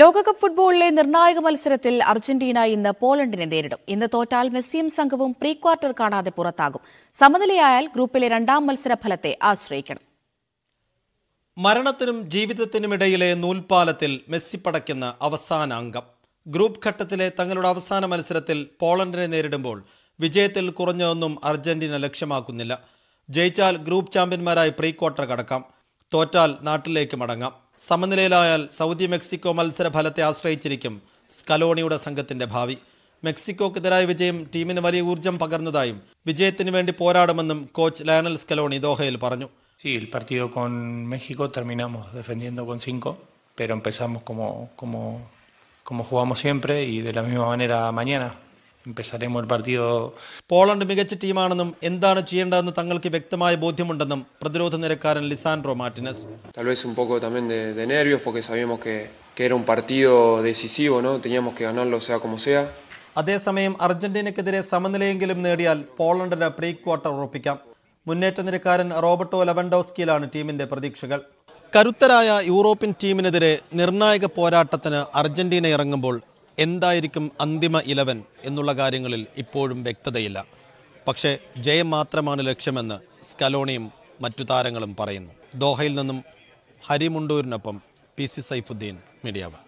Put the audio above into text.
ലോകകപ്പ് ഫുട്ബോളിലെ നിർണായക മത്സരത്തിൽ അർജന്റീന ഇന്ന് പോളണ്ടിനെ നേരിടും ഇന്ന് തോറ്റാൽ മെസ്സിയും സംഘവും പ്രീ ക്വാർട്ടർ കാണാതെ പുറത്താകും സമനിലയായാൽ ഗ്രൂപ്പിലെ രണ്ടാം മത്സര ഫലത്തെ ആശ്രയിക്കണം മരണത്തിനും ജീവിതത്തിനുമിടയിലെ നൂൽപാലത്തിൽ മെസ്സി പടയ്ക്കുന്ന അവസാന അംഗം ഗ്രൂപ്പ് ഘട്ടത്തിലെ തങ്ങളുടെ അവസാന മത്സരത്തിൽ പോളണ്ടിനെ നേരിടുമ്പോൾ വിജയത്തിൽ കുറഞ്ഞതൊന്നും അർജന്റീന ലക്ഷ്യമാക്കുന്നില്ല ജയിച്ചാൽ ഗ്രൂപ്പ് ചാമ്പ്യന്മാരായി പ്രീ ക്വാർട്ടർ കടക്കാം തോറ്റാൽ നാട്ടിലേക്ക് മടങ്ങാം സമനിലയിലായാൽ സൗദി മെക്സിക്കോ മത്സര ഫലത്തെ ആശ്രയിച്ചിരിക്കും സ്കലോണിയുടെ സംഘത്തിന്റെ ഭാവി മെക്സിക്കോക്കെതിരായ വിജയം ടീമിന് വലിയ ഊർജ്ജം പകർന്നതായും വിജയത്തിന് വേണ്ടി പോരാടുമെന്നും കോച്ച് ലയണൽ സ്കലോണി ദോഹയിൽ പറഞ്ഞു Como jugamos siempre y de la misma manera mañana Poland മികച്ച ടീമാണെന്നും എന്താണ് ചെയ്യേണ്ടതെന്ന് തങ്ങൾക്ക് വ്യക്തമായ ബോധ്യമുണ്ടെന്നും പ്രതിരോധ നിരക്കാരൻ ലിസാൻഡ്രോ മാർട്ടിനസ് അതേസമയം അർജന്റീനക്കെതിരെ സമനിലയെങ്കിലും നേടിയാൽ പോളണ്ടിന് പ്രീ ക്വാർട്ടർ ഉറപ്പിക്കാം മുന്നേറ്റ നിരക്കാരൻ റോബർട്ടോ ലവൻഡോസ്കിയിലാണ് ടീമിന്റെ പ്രതീക്ഷകൾ കരുത്തരായ യൂറോപ്യൻ ടീമിനെതിരെ നിർണായക പോരാട്ടത്തിന് അർജന്റീന ഇറങ്ങുമ്പോൾ എന്തായിരിക്കും അന്തിമ ഇലവൻ എന്നുള്ള കാര്യങ്ങളിൽ ഇപ്പോഴും വ്യക്തതയില്ല പക്ഷേ ജയം മാത്രമാണ് ലക്ഷ്യമെന്ന് സ്കലോണിയും മറ്റു താരങ്ങളും പറയുന്നു ദോഹയിൽ നിന്നും ഹരിമുണ്ടൂരിനൊപ്പം പി സി സൈഫുദ്ദീൻ മീഡിയാവാണ്